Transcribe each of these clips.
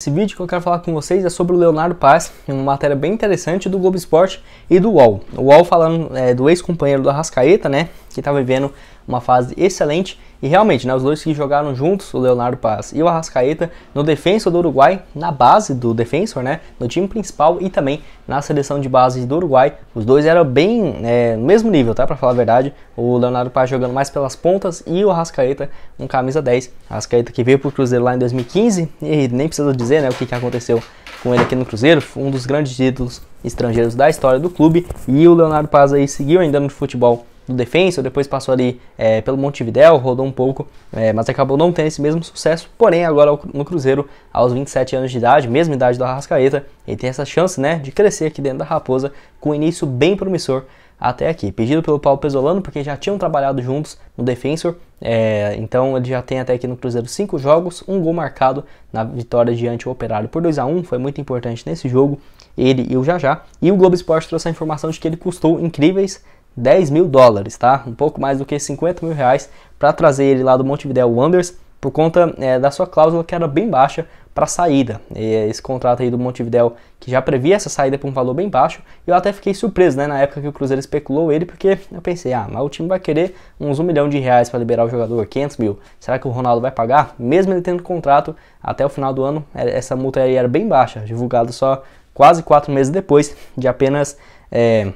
Esse vídeo que eu quero falar com vocês é sobre o Leonardo Paz, uma matéria bem interessante do Globo Esporte e do UOL. O UOL falando é, do ex-companheiro do Arrascaeta, né, que está vivendo uma fase excelente e realmente, né, os dois que jogaram juntos, o Leonardo Paz e o Arrascaeta, no Defensor do Uruguai, na base do Defensor, né, no time principal e também na seleção de base do Uruguai, os dois eram bem é, no mesmo nível, tá? Para falar a verdade, o Leonardo Paz jogando mais pelas pontas e o Rascaeta um camisa 10. Rascaeta que veio pro Cruzeiro lá em 2015 e nem precisa dizer, né, o que, que aconteceu com ele aqui no Cruzeiro, um dos grandes títulos estrangeiros da história do clube e o Leonardo Paz aí seguiu ainda no futebol do defensor depois passou ali é, pelo Montevidéu, rodou um pouco, é, mas acabou não tendo esse mesmo sucesso. Porém, agora no Cruzeiro, aos 27 anos de idade, mesma idade do Arrascaeta, ele tem essa chance né, de crescer aqui dentro da Raposa, com um início bem promissor até aqui. Pedido pelo Paulo Pesolano, porque já tinham trabalhado juntos no Defensor, é, então ele já tem até aqui no Cruzeiro cinco jogos, um gol marcado na vitória diante o Operário por 2 a 1 foi muito importante nesse jogo, ele e o Jajá. E o Globo Esporte trouxe a informação de que ele custou incríveis 10 mil dólares, tá? Um pouco mais do que 50 mil reais para trazer ele lá do Montevideo Wanderers por conta é, da sua cláusula que era bem baixa para saída. esse contrato aí do Montevideo que já previa essa saída por um valor bem baixo, eu até fiquei surpreso, né, na época que o Cruzeiro especulou ele, porque eu pensei, ah, mas o time vai querer uns um milhão de reais para liberar o jogador, 500 mil. Será que o Ronaldo vai pagar? Mesmo ele tendo contrato até o final do ano, é, essa multa aí era bem baixa, divulgada só quase quatro meses depois de apenas é,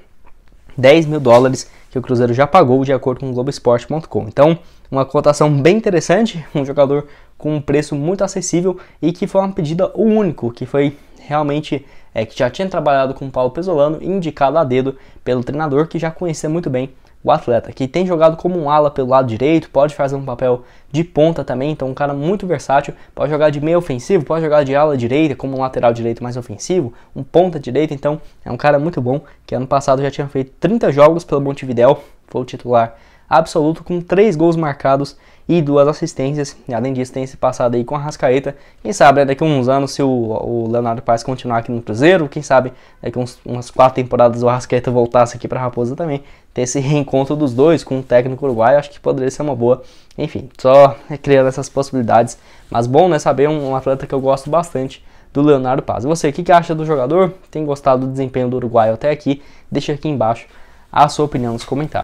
10 mil dólares que o Cruzeiro já pagou de acordo com o Globoesporte.com. Então, uma cotação bem interessante, um jogador com um preço muito acessível e que foi uma pedida o único, que foi realmente é, que já tinha trabalhado com o Paulo Pesolano, indicado a dedo pelo treinador que já conhecia muito bem o atleta, que tem jogado como um ala pelo lado direito, pode fazer um papel de ponta também, então um cara muito versátil, pode jogar de meio ofensivo, pode jogar de ala direita, como um lateral direito mais ofensivo, um ponta direita, então é um cara muito bom, que ano passado já tinha feito 30 jogos pelo Montevidéu, foi o titular absoluto com três gols marcados e duas assistências. E, além disso, tem esse passado aí com a Rascaeta. Quem sabe né, daqui a uns anos, se o, o Leonardo Paes continuar aqui no Cruzeiro, quem sabe daqui a uns, umas quatro temporadas o Rascaeta voltasse aqui para Raposa também. Ter esse reencontro dos dois com o técnico uruguaio, acho que poderia ser uma boa. Enfim, só criando essas possibilidades. Mas bom, né? Saber um, um atleta que eu gosto bastante do Leonardo Paz. E você, o que, que acha do jogador? Tem gostado do desempenho do Uruguai até aqui? Deixa aqui embaixo a sua opinião nos comentários.